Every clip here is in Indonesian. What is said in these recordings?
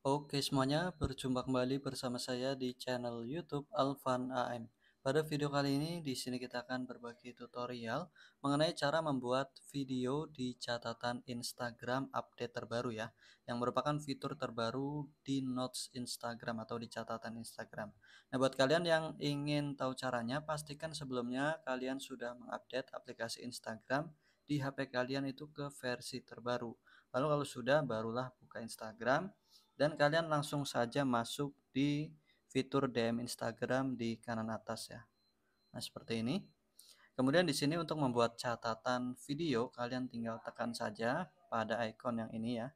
Oke semuanya, berjumpa kembali bersama saya di channel YouTube Alvan AM. Pada video kali ini, di sini kita akan berbagi tutorial mengenai cara membuat video di catatan Instagram update terbaru ya, yang merupakan fitur terbaru di Notes Instagram atau di catatan Instagram. Nah, buat kalian yang ingin tahu caranya, pastikan sebelumnya kalian sudah mengupdate aplikasi Instagram di HP kalian itu ke versi terbaru. Lalu kalau sudah, barulah buka Instagram dan kalian langsung saja masuk di fitur DM Instagram di kanan atas ya. Nah, seperti ini. Kemudian di sini untuk membuat catatan video, kalian tinggal tekan saja pada ikon yang ini ya.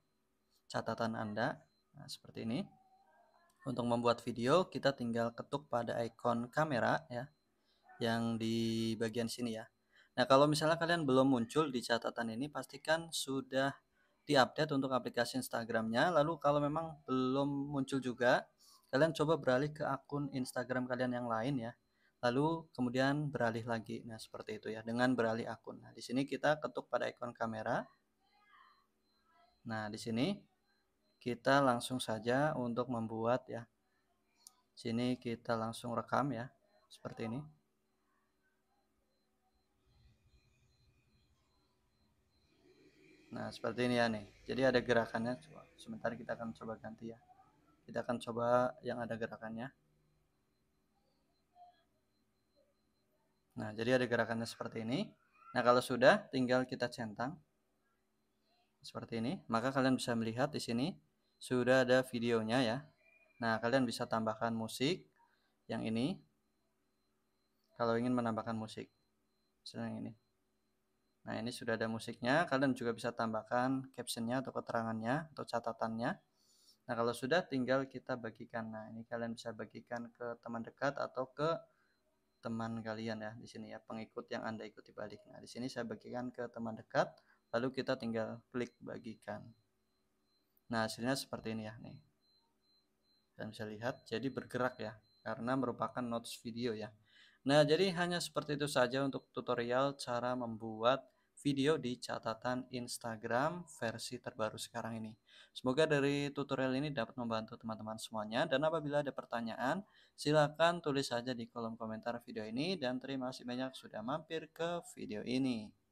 Catatan Anda. Nah, seperti ini. Untuk membuat video, kita tinggal ketuk pada ikon kamera ya yang di bagian sini ya. Nah, kalau misalnya kalian belum muncul di catatan ini, pastikan sudah diupdate untuk aplikasi Instagramnya. Lalu kalau memang belum muncul juga, kalian coba beralih ke akun Instagram kalian yang lain ya. Lalu kemudian beralih lagi. Nah, seperti itu ya dengan beralih akun. Nah, di sini kita ketuk pada ikon kamera. Nah, di sini kita langsung saja untuk membuat ya. Sini kita langsung rekam ya, seperti ini. Nah, seperti ini ya nih. Jadi ada gerakannya. Coba sebentar kita akan coba ganti ya. Kita akan coba yang ada gerakannya. Nah, jadi ada gerakannya seperti ini. Nah, kalau sudah tinggal kita centang. Seperti ini. Maka kalian bisa melihat di sini sudah ada videonya ya. Nah, kalian bisa tambahkan musik yang ini. Kalau ingin menambahkan musik. Sedang ini. Nah, ini sudah ada musiknya. Kalian juga bisa tambahkan captionnya atau keterangannya atau catatannya. Nah, kalau sudah tinggal kita bagikan. Nah, ini kalian bisa bagikan ke teman dekat atau ke teman kalian ya di sini ya pengikut yang Anda ikuti balik. Nah, di sini saya bagikan ke teman dekat, lalu kita tinggal klik bagikan. Nah, hasilnya seperti ini ya nih. Kalian bisa lihat jadi bergerak ya karena merupakan notes video ya. Nah, jadi hanya seperti itu saja untuk tutorial cara membuat video di catatan Instagram versi terbaru sekarang ini. Semoga dari tutorial ini dapat membantu teman-teman semuanya dan apabila ada pertanyaan silakan tulis saja di kolom komentar video ini dan terima kasih banyak sudah mampir ke video ini.